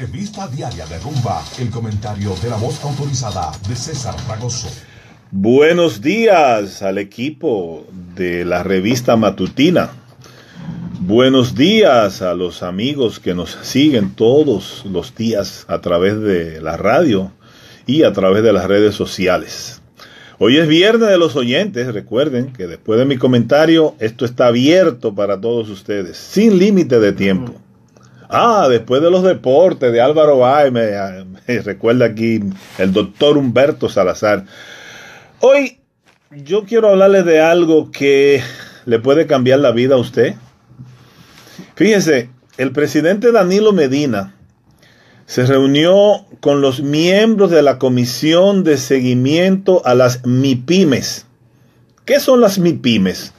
revista diaria de Rumba, el comentario de la voz autorizada de César Fragoso. Buenos días al equipo de la revista matutina. Buenos días a los amigos que nos siguen todos los días a través de la radio y a través de las redes sociales. Hoy es viernes de los oyentes, recuerden que después de mi comentario esto está abierto para todos ustedes, sin límite de tiempo. Ah, después de los deportes de Álvaro Bay, me, recuerda aquí el doctor Humberto Salazar. Hoy yo quiero hablarle de algo que le puede cambiar la vida a usted. Fíjese, el presidente Danilo Medina se reunió con los miembros de la Comisión de Seguimiento a las MIPIMES. ¿Qué son las MIPIMES?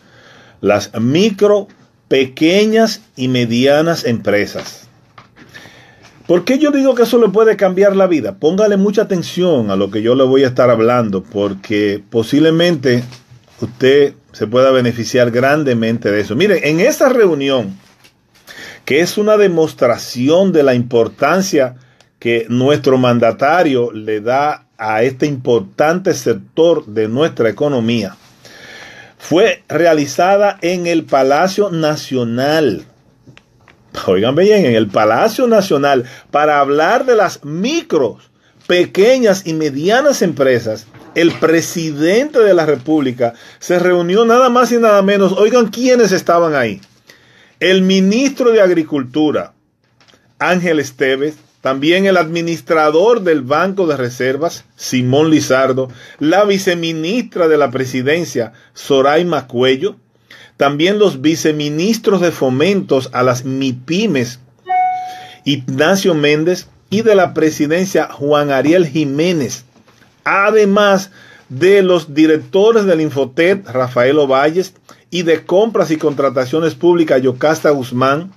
Las micro pequeñas y medianas empresas. ¿Por qué yo digo que eso le puede cambiar la vida? Póngale mucha atención a lo que yo le voy a estar hablando, porque posiblemente usted se pueda beneficiar grandemente de eso. Mire, en esta reunión, que es una demostración de la importancia que nuestro mandatario le da a este importante sector de nuestra economía, fue realizada en el Palacio Nacional. Oigan bien, en el Palacio Nacional, para hablar de las micros, pequeñas y medianas empresas, el presidente de la República se reunió nada más y nada menos. Oigan quiénes estaban ahí. El ministro de Agricultura, Ángel Esteves, también el administrador del Banco de Reservas, Simón Lizardo, la viceministra de la Presidencia, Soray Macuello, también los viceministros de fomentos a las MIPIMES, Ignacio Méndez, y de la Presidencia, Juan Ariel Jiménez. Además, de los directores del Infotet, Rafael Ovalles, y de Compras y Contrataciones Públicas, Yocasta Guzmán.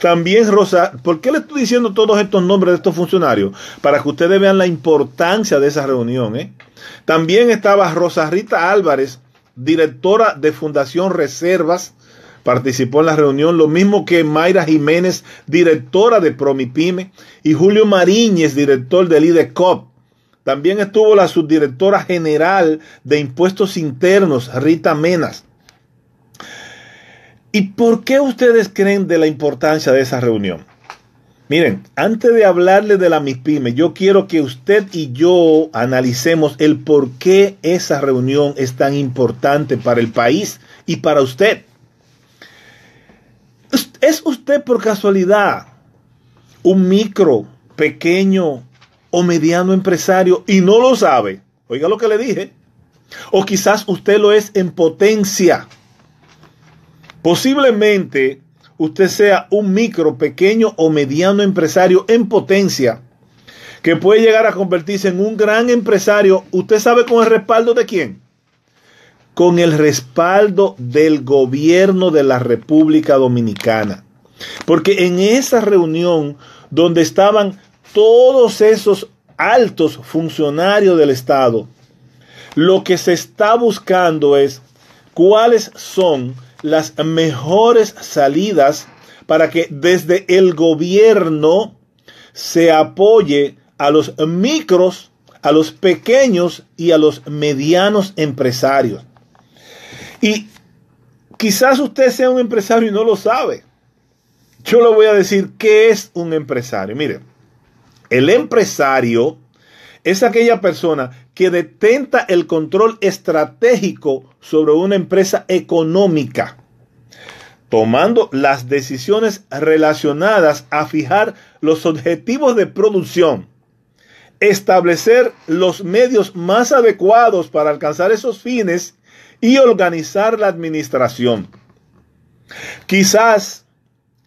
También Rosa, ¿por qué le estoy diciendo todos estos nombres de estos funcionarios? Para que ustedes vean la importancia de esa reunión. ¿eh? También estaba Rosa Rita Álvarez, directora de Fundación Reservas, participó en la reunión, lo mismo que Mayra Jiménez, directora de Promipyme, y Julio Mariñez, director del IDECOP. También estuvo la subdirectora general de impuestos internos, Rita Menas. ¿Y por qué ustedes creen de la importancia de esa reunión? Miren, antes de hablarle de la MIPYME, yo quiero que usted y yo analicemos el por qué esa reunión es tan importante para el país y para usted. ¿Es usted por casualidad un micro, pequeño o mediano empresario y no lo sabe. Oiga lo que le dije. O quizás usted lo es en potencia. Posiblemente usted sea un micro, pequeño o mediano empresario en potencia que puede llegar a convertirse en un gran empresario. ¿Usted sabe con el respaldo de quién? Con el respaldo del gobierno de la República Dominicana. Porque en esa reunión donde estaban todos esos altos funcionarios del Estado. Lo que se está buscando es cuáles son las mejores salidas para que desde el gobierno se apoye a los micros, a los pequeños y a los medianos empresarios. Y quizás usted sea un empresario y no lo sabe. Yo le voy a decir qué es un empresario. Mire, el empresario es aquella persona que detenta el control estratégico sobre una empresa económica, tomando las decisiones relacionadas a fijar los objetivos de producción, establecer los medios más adecuados para alcanzar esos fines y organizar la administración. Quizás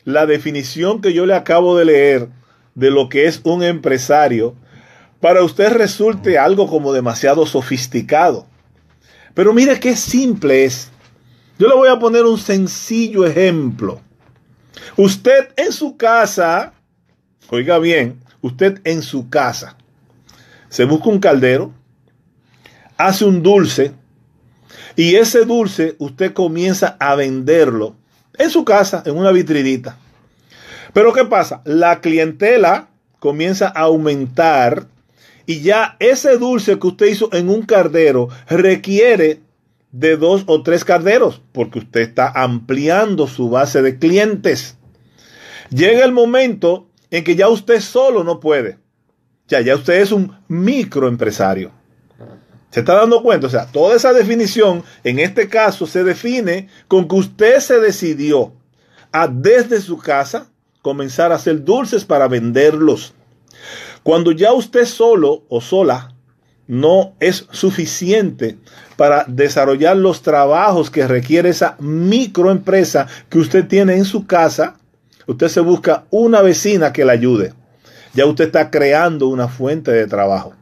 la definición que yo le acabo de leer de lo que es un empresario, para usted resulte algo como demasiado sofisticado. Pero mire qué simple es. Yo le voy a poner un sencillo ejemplo. Usted en su casa, oiga bien, usted en su casa, se busca un caldero, hace un dulce, y ese dulce usted comienza a venderlo en su casa, en una vitrinita. Pero ¿qué pasa? La clientela comienza a aumentar y ya ese dulce que usted hizo en un cardero requiere de dos o tres carderos porque usted está ampliando su base de clientes. Llega el momento en que ya usted solo no puede. Ya, ya usted es un microempresario. ¿Se está dando cuenta? O sea, toda esa definición en este caso se define con que usted se decidió a desde su casa comenzar a hacer dulces para venderlos. Cuando ya usted solo o sola no es suficiente para desarrollar los trabajos que requiere esa microempresa que usted tiene en su casa, usted se busca una vecina que la ayude. Ya usted está creando una fuente de trabajo.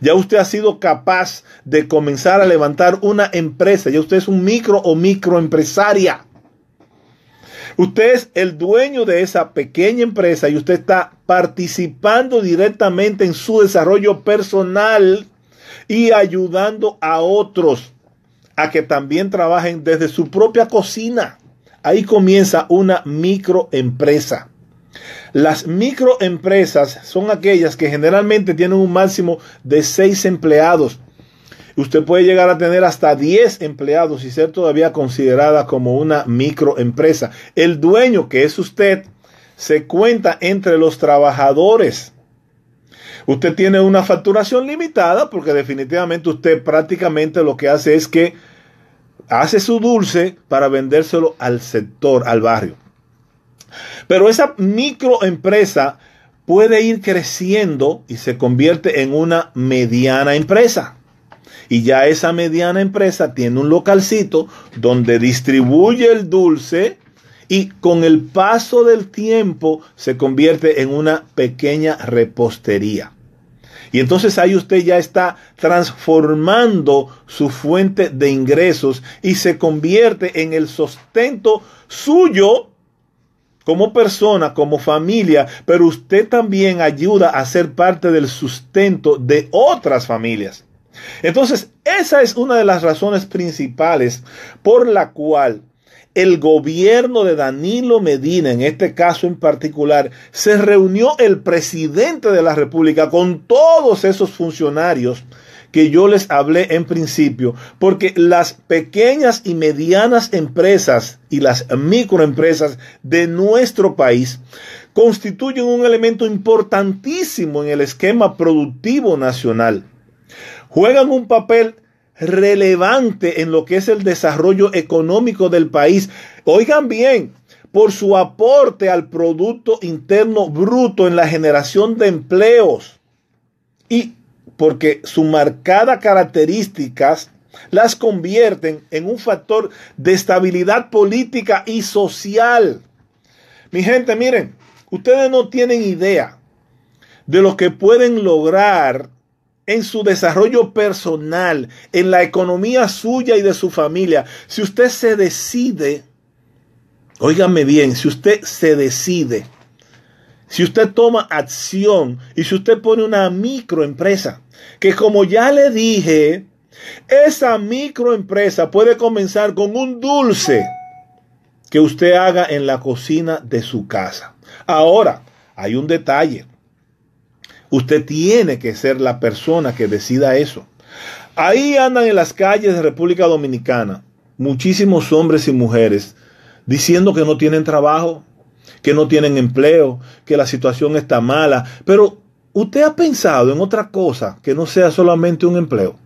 Ya usted ha sido capaz de comenzar a levantar una empresa. Ya usted es un micro o microempresaria. Usted es el dueño de esa pequeña empresa y usted está participando directamente en su desarrollo personal y ayudando a otros a que también trabajen desde su propia cocina. Ahí comienza una microempresa. Las microempresas son aquellas que generalmente tienen un máximo de seis empleados Usted puede llegar a tener hasta 10 empleados y ser todavía considerada como una microempresa. El dueño, que es usted, se cuenta entre los trabajadores. Usted tiene una facturación limitada porque definitivamente usted prácticamente lo que hace es que hace su dulce para vendérselo al sector, al barrio. Pero esa microempresa puede ir creciendo y se convierte en una mediana empresa y ya esa mediana empresa tiene un localcito donde distribuye el dulce y con el paso del tiempo se convierte en una pequeña repostería. Y entonces ahí usted ya está transformando su fuente de ingresos y se convierte en el sustento suyo como persona, como familia, pero usted también ayuda a ser parte del sustento de otras familias. Entonces, esa es una de las razones principales por la cual el gobierno de Danilo Medina, en este caso en particular, se reunió el presidente de la República con todos esos funcionarios que yo les hablé en principio, porque las pequeñas y medianas empresas y las microempresas de nuestro país constituyen un elemento importantísimo en el esquema productivo nacional juegan un papel relevante en lo que es el desarrollo económico del país. Oigan bien, por su aporte al Producto Interno Bruto en la generación de empleos y porque sus marcadas características las convierten en un factor de estabilidad política y social. Mi gente, miren, ustedes no tienen idea de lo que pueden lograr en su desarrollo personal, en la economía suya y de su familia. Si usted se decide, óigame bien, si usted se decide, si usted toma acción y si usted pone una microempresa, que como ya le dije, esa microempresa puede comenzar con un dulce que usted haga en la cocina de su casa. Ahora, hay un detalle. Usted tiene que ser la persona que decida eso. Ahí andan en las calles de República Dominicana muchísimos hombres y mujeres diciendo que no tienen trabajo, que no tienen empleo, que la situación está mala. Pero usted ha pensado en otra cosa que no sea solamente un empleo.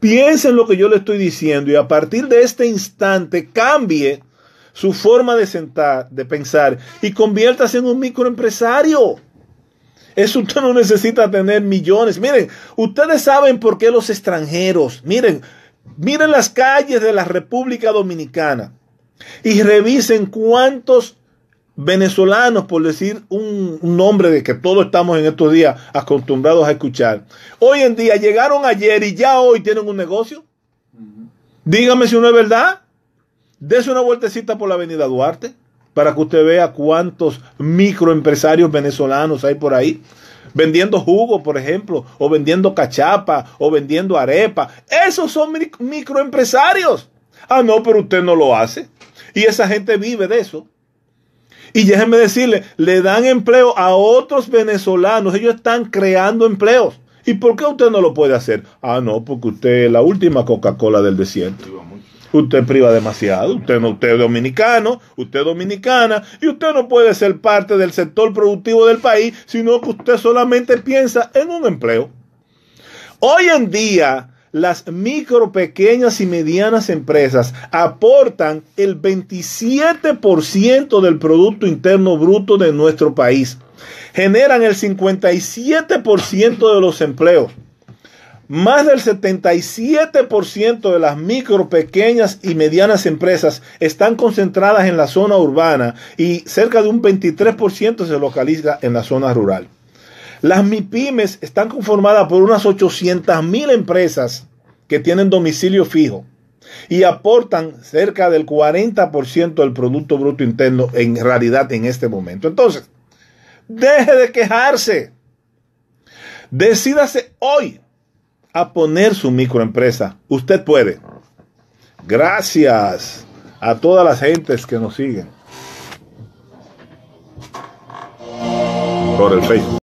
Piense en lo que yo le estoy diciendo y a partir de este instante cambie su forma de sentar, de pensar y conviértase en un microempresario. Eso usted no necesita tener millones. Miren, ustedes saben por qué los extranjeros, miren, miren las calles de la República Dominicana y revisen cuántos venezolanos, por decir un, nombre de que todos estamos en estos días acostumbrados a escuchar, hoy en día llegaron ayer y ya hoy tienen un negocio. Dígame si no es verdad. Dese una vueltecita por la avenida Duarte para que usted vea cuántos microempresarios venezolanos hay por ahí. Vendiendo jugo, por ejemplo, o vendiendo cachapa, o vendiendo arepa. Esos son microempresarios. Ah, no, pero usted no lo hace. Y esa gente vive de eso. Y déjenme decirle, le dan empleo a otros venezolanos. Ellos están creando empleos. ¿Y por qué usted no lo puede hacer? Ah, no, porque usted es la última Coca-Cola del desierto usted priva demasiado. Usted no, usted es dominicano, usted es dominicana y usted no puede ser parte del sector productivo del país, sino que usted solamente piensa en un empleo. Hoy en día, las micro, pequeñas y medianas empresas aportan el 27% del Producto Interno Bruto de nuestro país. Generan el 57% de los empleos más del 77% de las micro, pequeñas y medianas empresas están concentradas en la zona urbana y cerca de un 23% se localiza en la zona rural. Las MIPIMES están conformadas por unas 800 mil empresas que tienen domicilio fijo y aportan cerca del 40% del Producto Bruto Interno en realidad en este momento. Entonces, deje de quejarse. Decídase hoy a poner su microempresa. Usted puede. Gracias a todas las gentes que nos siguen por el Facebook.